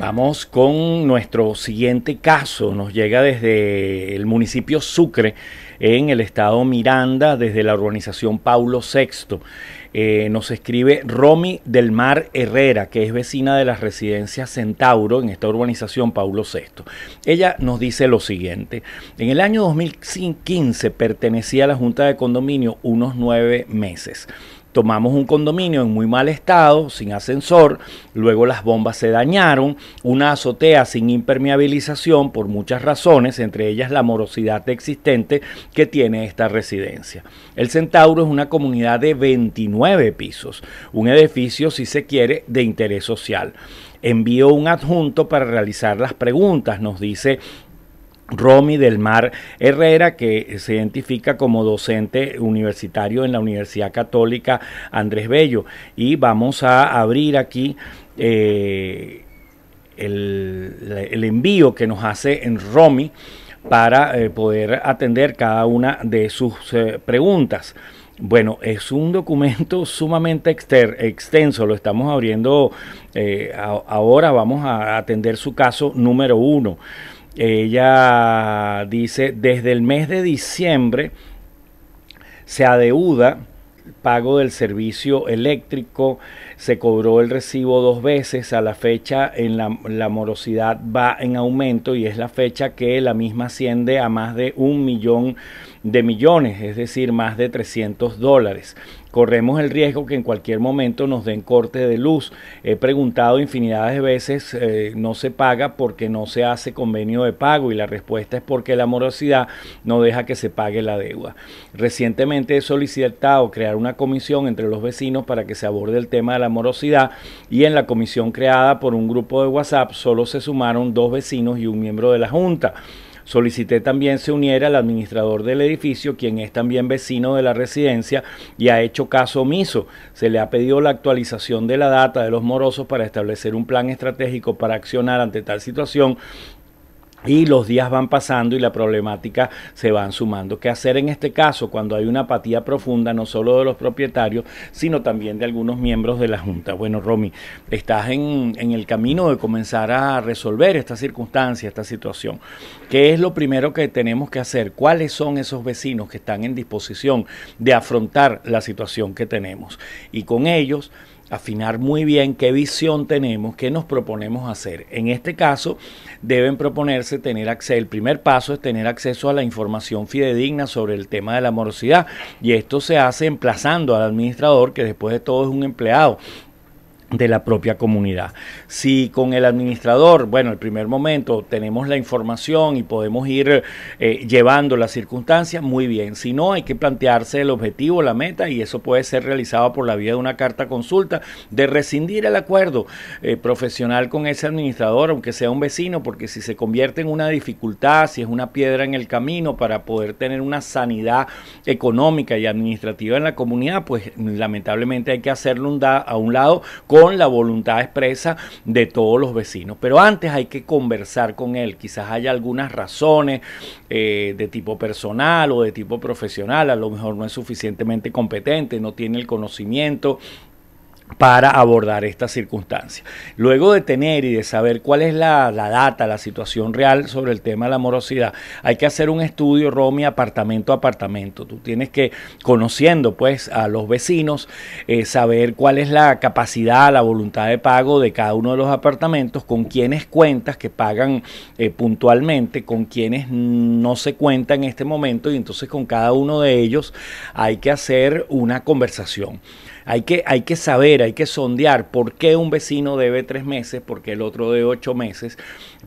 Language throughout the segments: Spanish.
Vamos con nuestro siguiente caso. Nos llega desde el municipio Sucre, en el estado Miranda, desde la urbanización Paulo VI. Eh, nos escribe Romy del Mar Herrera, que es vecina de la residencia Centauro en esta urbanización Paulo VI. Ella nos dice lo siguiente. En el año 2015 pertenecía a la Junta de Condominio unos nueve meses tomamos un condominio en muy mal estado, sin ascensor, luego las bombas se dañaron, una azotea sin impermeabilización por muchas razones, entre ellas la morosidad existente que tiene esta residencia. El Centauro es una comunidad de 29 pisos, un edificio, si se quiere, de interés social. Envío un adjunto para realizar las preguntas, nos dice Romy del Mar Herrera, que se identifica como docente universitario en la Universidad Católica Andrés Bello. Y vamos a abrir aquí eh, el, envío que nos hace en Romy para eh, poder atender cada una de sus eh, preguntas. Bueno, es un documento sumamente extenso, lo estamos abriendo ahora, vamos a atender su caso número uno. Ella dice, desde el mes de diciembre se adeuda el pago del servicio eléctrico, se cobró el recibo dos veces, a la fecha en la, la, morosidad va en aumento y es la fecha que la misma asciende a más de un millón de millones, es decir, más de 300 dólares corremos el riesgo que en cualquier momento nos den corte de luz. He preguntado infinidad de veces, eh, no se paga porque no se hace convenio de pago y la respuesta es porque la morosidad no deja que se pague la deuda. Recientemente he solicitado crear una comisión entre los vecinos para que se aborde el tema de la morosidad y en la comisión creada por un grupo de WhatsApp solo se sumaron dos vecinos y un miembro de la Junta. Solicité también se uniera al administrador del edificio, quien es también vecino de la residencia y ha hecho caso omiso. Se le ha pedido la actualización de la data de los morosos para establecer un plan estratégico para accionar ante tal situación y los días van pasando y la problemática se van sumando. ¿Qué hacer en este caso cuando hay una apatía profunda, no solo de los propietarios, sino también de algunos miembros de la Junta? Bueno, Romy, estás en, en el camino de comenzar a resolver esta circunstancia, esta situación. ¿Qué es lo primero que tenemos que hacer? ¿Cuáles son esos vecinos que están en disposición de afrontar la situación que tenemos? Y con ellos afinar muy bien qué visión tenemos, qué nos proponemos hacer. En este caso, deben proponerse tener acceso, el primer paso es tener acceso a la información fidedigna sobre el tema de la morosidad y esto se hace emplazando al administrador, que después de todo es un empleado de la propia comunidad. Si con el administrador, bueno, el primer momento tenemos la información y podemos ir eh, llevando las circunstancias, muy bien. Si no, hay que plantearse el objetivo, la meta, y eso puede ser realizado por la vía de una carta consulta, de rescindir el acuerdo eh, profesional con ese administrador, aunque sea un vecino, porque si se convierte en una dificultad, si es una piedra en el camino para poder tener una sanidad económica y administrativa en la comunidad, pues lamentablemente hay que hacerlo a un lado. Con con la voluntad expresa de todos los vecinos. Pero antes hay que conversar con él. Quizás haya algunas razones eh, de tipo personal o de tipo profesional. A lo mejor no es suficientemente competente, no tiene el conocimiento para abordar esta circunstancia Luego de tener y de saber cuál es la, data, la situación real sobre el tema de la morosidad, hay que hacer un estudio, Romy, apartamento a apartamento. Tú tienes que, conociendo pues a los vecinos, eh, saber cuál es la capacidad, la voluntad de pago de cada uno de los apartamentos, con quienes cuentas que pagan eh, puntualmente, con quienes no se cuenta en este momento y entonces con cada uno de ellos hay que hacer una conversación. Hay que, hay que saber, hay que sondear por qué un vecino debe tres meses, por qué el otro debe ocho meses,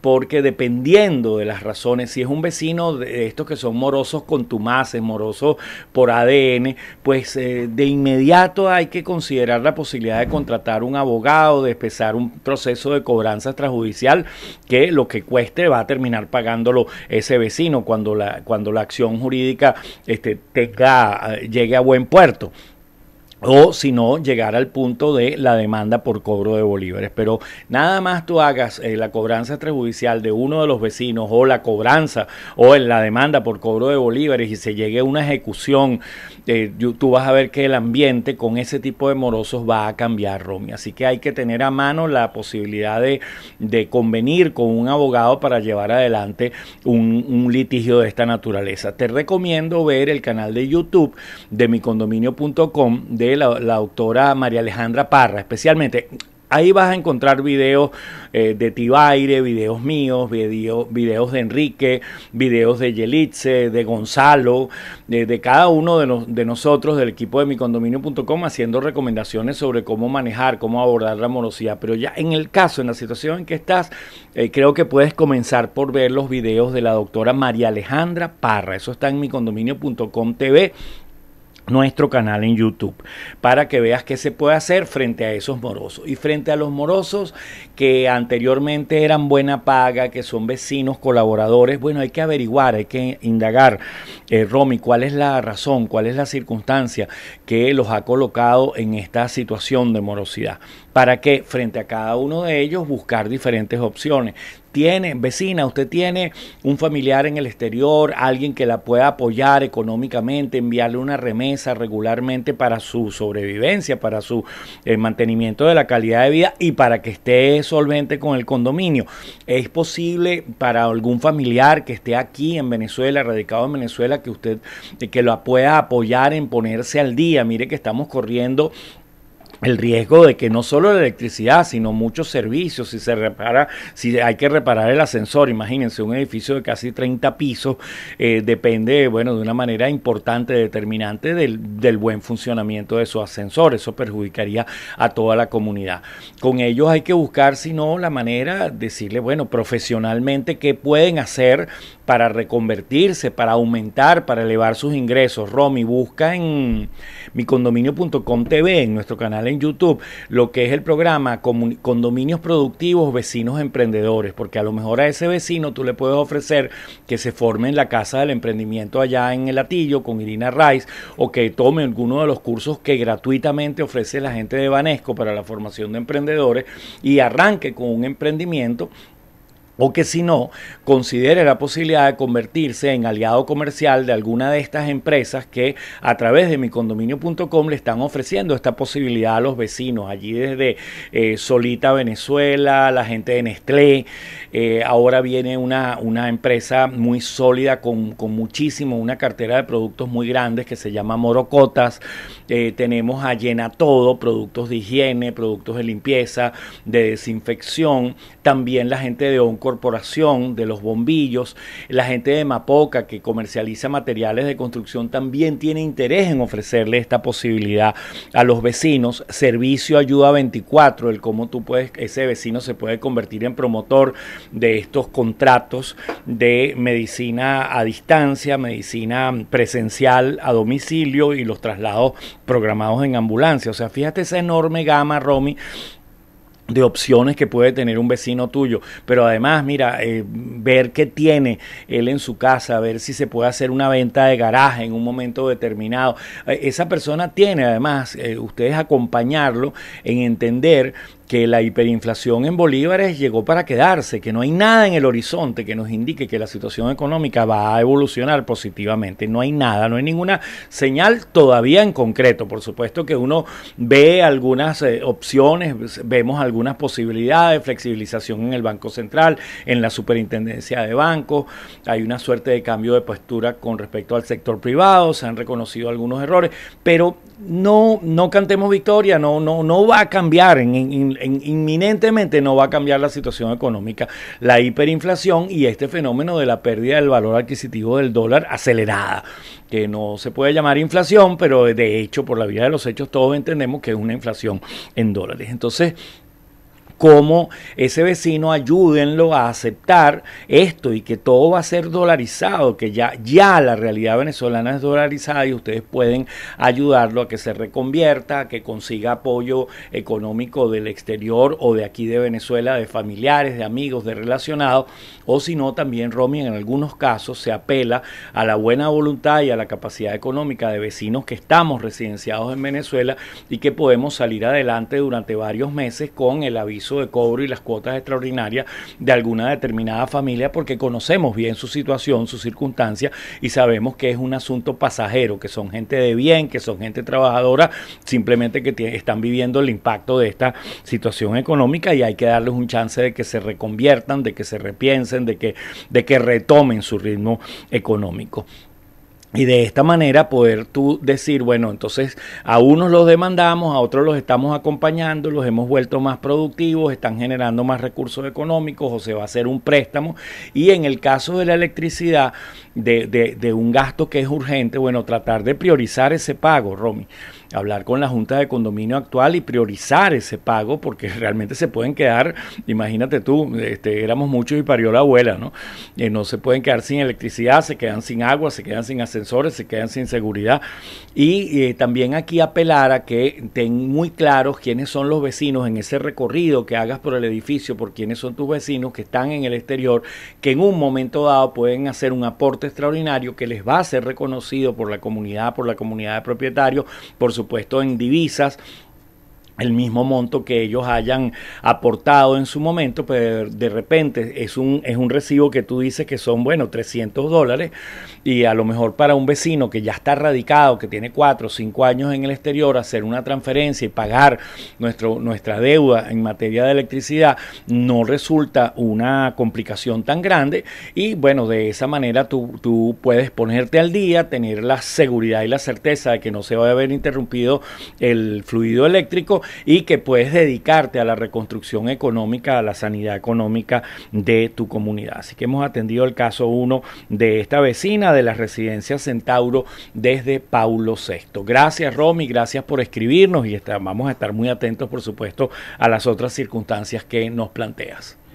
porque dependiendo de las razones, si es un vecino de estos que son morosos con tumaces, morosos por ADN, pues eh, de inmediato hay que considerar la posibilidad de contratar un abogado, de empezar un proceso de cobranza extrajudicial que lo que cueste va a terminar pagándolo ese vecino cuando la, cuando la acción jurídica este, tenga, eh, llegue a buen puerto o si no, llegar al punto de la demanda por cobro de bolívares. Pero nada más tú hagas eh, la cobranza extrajudicial de uno de los vecinos o la cobranza o en la demanda por cobro de bolívares y se llegue a una ejecución, eh, tú vas a ver que el ambiente con ese tipo de morosos va a cambiar, Romy. Así que hay que tener a mano la posibilidad de, convenir con un abogado para llevar adelante un, un litigio de esta naturaleza. Te recomiendo ver el canal de YouTube de micondominio.com de la, doctora María Alejandra Parra, especialmente. Ahí vas a encontrar videos eh, de Tibaire, videos míos, videos de Enrique, videos de Yelitze, de Gonzalo, de, cada uno de, de, nosotros, del equipo de micondominio.com, haciendo recomendaciones sobre cómo manejar, cómo abordar la morosidad. Pero ya en el caso, en la situación en que estás, eh, creo que puedes comenzar por ver los videos de la doctora María Alejandra Parra. Eso está en micondominio.com TV nuestro canal en YouTube para que veas qué se puede hacer frente a esos morosos y frente a los morosos que anteriormente eran buena paga, que son vecinos, colaboradores. Bueno, hay que averiguar, hay que indagar, eh, Romy, cuál es la razón, cuál es la circunstancia que los ha colocado en esta situación de morosidad para que frente a cada uno de ellos buscar diferentes opciones. Tiene, vecina, usted tiene un familiar en el exterior, alguien que la pueda apoyar económicamente, enviarle una remesa regularmente para su sobrevivencia, para su eh, mantenimiento de la calidad de vida y para que esté solvente con el condominio. ¿Es posible para algún familiar que esté aquí en Venezuela, radicado en Venezuela, que usted eh, que la pueda apoyar en ponerse al día? Mire que estamos corriendo el riesgo de que no solo la electricidad, sino muchos servicios, si se repara, si hay que reparar el ascensor, imagínense un edificio de casi 30 pisos, eh, depende, bueno, de una manera importante, determinante del, del, buen funcionamiento de su ascensor, eso perjudicaría a toda la comunidad. Con ellos hay que buscar, si no, la manera, de decirle, bueno, profesionalmente, qué pueden hacer para reconvertirse, para aumentar, para elevar sus ingresos. Romy, busca en micondominio.com TV, en nuestro canal en YouTube, lo que es el programa Condominios Productivos Vecinos Emprendedores, porque a lo mejor a ese vecino tú le puedes ofrecer que se forme en la Casa del Emprendimiento allá en El Atillo con Irina Rice o que tome alguno de los cursos que gratuitamente ofrece la gente de Banesco para la formación de emprendedores y arranque con un emprendimiento o que si no, considere la posibilidad de convertirse en aliado comercial de alguna de estas empresas que a través de micondominio.com le están ofreciendo esta posibilidad a los vecinos, allí desde eh, Solita Venezuela, la gente de Nestlé, eh, ahora viene una, una, empresa muy sólida con, muchísimo, una cartera de productos muy grandes que se llama Morocotas, eh, tenemos a Llena Todo, productos de higiene, productos de limpieza, de desinfección, también la gente de Onco corporación de los bombillos, la gente de Mapoca que comercializa materiales de construcción también tiene interés en ofrecerle esta posibilidad a los vecinos. Servicio Ayuda 24, el cómo tú puedes, ese vecino se puede convertir en promotor de estos contratos de medicina a distancia, medicina presencial a domicilio y los traslados programados en ambulancia. O sea, fíjate esa enorme gama, Romy, de opciones que puede tener un vecino tuyo, pero además, mira, eh, ver qué tiene él en su casa, ver si se puede hacer una venta de garaje en un momento determinado. Eh, esa persona tiene, además, eh, ustedes acompañarlo en entender que la hiperinflación en bolívares llegó para quedarse, que no hay nada en el horizonte que nos indique que la situación económica va a evolucionar positivamente. No hay nada, no hay ninguna señal todavía en concreto. Por supuesto que uno ve algunas eh, opciones, vemos algunas posibilidades, de flexibilización en el Banco Central, en la Superintendencia de Bancos, hay una suerte de cambio de postura con respecto al sector privado, se han reconocido algunos errores, pero no, no cantemos victoria, no, no, no va a cambiar en, en inminentemente no va a cambiar la situación económica, la hiperinflación y este fenómeno de la pérdida del valor adquisitivo del dólar acelerada, que no se puede llamar inflación, pero de hecho, por la vía de los hechos, todos entendemos que es una inflación en dólares. Entonces, cómo ese vecino ayúdenlo a aceptar esto y que todo va a ser dolarizado, que ya, ya la realidad venezolana es dolarizada y ustedes pueden ayudarlo a que se reconvierta, a que consiga apoyo económico del exterior o de aquí de Venezuela, de familiares, de amigos, de relacionados, o si no, también Romy en algunos casos se apela a la buena voluntad y a la capacidad económica de vecinos que estamos residenciados en Venezuela y que podemos salir adelante durante varios meses con el aviso de cobro y las cuotas extraordinarias de alguna determinada familia porque conocemos bien su situación, su circunstancia y sabemos que es un asunto pasajero, que son gente de bien, que son gente trabajadora, simplemente que están viviendo el impacto de esta situación económica y hay que darles un chance de que se reconviertan, de que se repiensen, de que retomen su ritmo económico. Y de esta manera poder tú decir, bueno, entonces a unos los demandamos, a otros los estamos acompañando, los hemos vuelto más productivos, están generando más recursos económicos o se va a hacer un préstamo. Y en el caso de la electricidad, de, de, un gasto que es urgente, bueno, tratar de priorizar ese pago, Romy hablar con la Junta de Condominio actual y priorizar ese pago, porque realmente se pueden quedar, imagínate tú, este, éramos muchos y parió la abuela, ¿no? Eh, no se pueden quedar sin electricidad, se quedan sin agua, se quedan sin ascensores, se quedan sin seguridad. Y eh, también aquí apelar a que ten muy claros quiénes son los vecinos en ese recorrido que hagas por el edificio, por quiénes son tus vecinos que están en el exterior, que en un momento dado pueden hacer un aporte extraordinario que les va a ser reconocido por la comunidad, por la comunidad de propietarios, por supuesto en divisas el mismo monto que ellos hayan aportado en su momento, pero de repente es un, es un recibo que tú dices que son, bueno, 300 dólares y a lo mejor para un vecino que ya está radicado, que tiene 4 o 5 años en el exterior, hacer una transferencia y pagar nuestro, nuestra deuda en materia de electricidad no resulta una complicación tan grande y bueno, de esa manera tú, tú puedes ponerte al día, tener la seguridad y la certeza de que no se va a haber interrumpido el fluido eléctrico y que puedes dedicarte a la reconstrucción económica, a la sanidad económica de tu comunidad. Así que hemos atendido el caso 1 de esta vecina de la residencia Centauro desde Paulo VI. Gracias Romy, gracias por escribirnos y vamos a estar muy atentos por supuesto a las otras circunstancias que nos planteas.